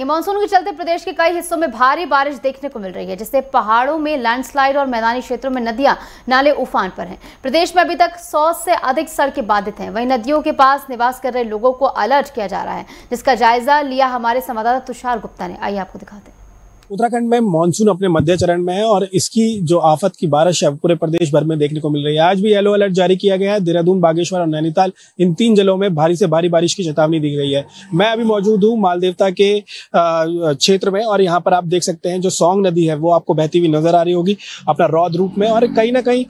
ये मानसून के चलते प्रदेश के कई हिस्सों में भारी बारिश देखने को मिल रही है जिससे पहाड़ों में लैंडस्लाइड और मैदानी क्षेत्रों में नदियां नाले उफान पर हैं प्रदेश में अभी तक 100 से अधिक सड़कें बाधित हैं वहीं नदियों के पास निवास कर रहे लोगों को अलर्ट किया जा रहा है जिसका जायजा लिया हमारे संवाददाता तुषार गुप्ता ने आइए आपको दिखाते हैं उत्तराखंड में मानसून अपने मध्य चरण में है और इसकी जो आफत की बारिश है पूरे प्रदेश भर में देखने को मिल रही है आज भी येलो अलर्ट जारी किया गया है देहरादून बागेश्वर और नैनीताल इन तीन जिलों में भारी से भारी बारिश की चेतावनी दी गई है मैं अभी मौजूद हूँ मालदेवता के क्षेत्र में और यहाँ पर आप देख सकते हैं जो सौंग नदी है वो आपको बहती हुई नजर आ रही होगी अपना रौद रूप में और कहीं ना कहीं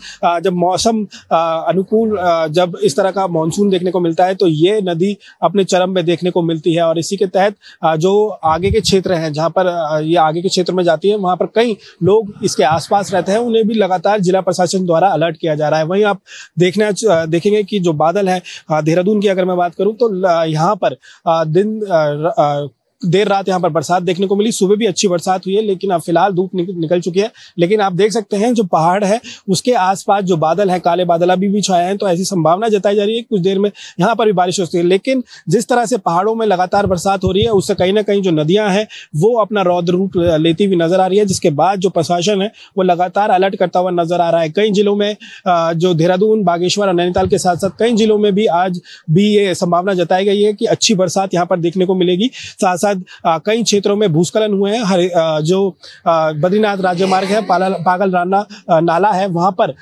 जब मौसम अनुकूल जब इस तरह का मानसून देखने को मिलता है तो ये नदी अपने चरम में देखने को मिलती है और इसी के तहत जो आगे के क्षेत्र हैं जहाँ पर ये आगे के क्षेत्र में जाती है वहां पर कई लोग इसके आसपास रहते हैं उन्हें भी लगातार जिला प्रशासन द्वारा अलर्ट किया जा रहा है वहीं आप देखना देखेंगे कि जो बादल है देहरादून की अगर मैं बात करूं तो यहाँ पर दिन देर रात यहाँ पर बरसात देखने को मिली सुबह भी अच्छी बरसात हुई है लेकिन अब फिलहाल धूप निकल चुकी है लेकिन आप देख सकते हैं जो पहाड़ है उसके आसपास जो बादल है काले बादल अभी भी छाए हैं तो ऐसी संभावना जताई जा रही है कुछ देर में यहाँ पर भी बारिश हो सकती है लेकिन जिस तरह से पहाड़ों में लगातार बरसात हो रही है उससे कहीं ना कहीं जो नदियां हैं वो अपना रौद्र रूप लेती हुई नजर आ रही है जिसके बाद जो प्रशासन है वो लगातार अलर्ट करता हुआ नजर आ रहा है कई जिलों में जो देहरादून बागेश्वर और नैनीताल के साथ साथ कई जिलों में भी आज भी ये संभावना जताई गई है कि अच्छी बरसात यहाँ पर देखने को मिलेगी साथ साथ बाद कई क्षेत्रों में भूस्खलन हुए हैं हर जो बद्रीनाथ राज्य मार्ग है पागल राना नाला है वहाँ पर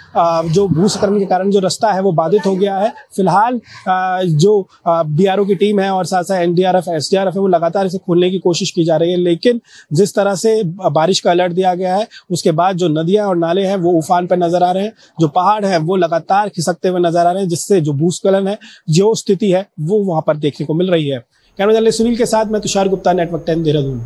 जो भूस्खलन के कारण जो रास्ता है वो बाधित हो गया है फिलहाल जो बी की टीम है और साथ साथ एनडीआरएफ एसडीआरएफ है वो लगातार इसे खोलने की कोशिश की जा रही है लेकिन जिस तरह से बारिश का अलर्ट दिया गया है उसके बाद जो नदियां और नाले हैं वो उफान पर नजर आ रहे हैं जो पहाड़ है वो लगातार खिसकते हुए नजर आ रहे हैं जिससे जो भूस्खलन है जो स्थिति है वो वहां पर देखने को मिल रही है कैमरा जर्नलिस्ट सुनील के साथ मैं तुषार गुप्ता नेटवर्क टेन देहरादून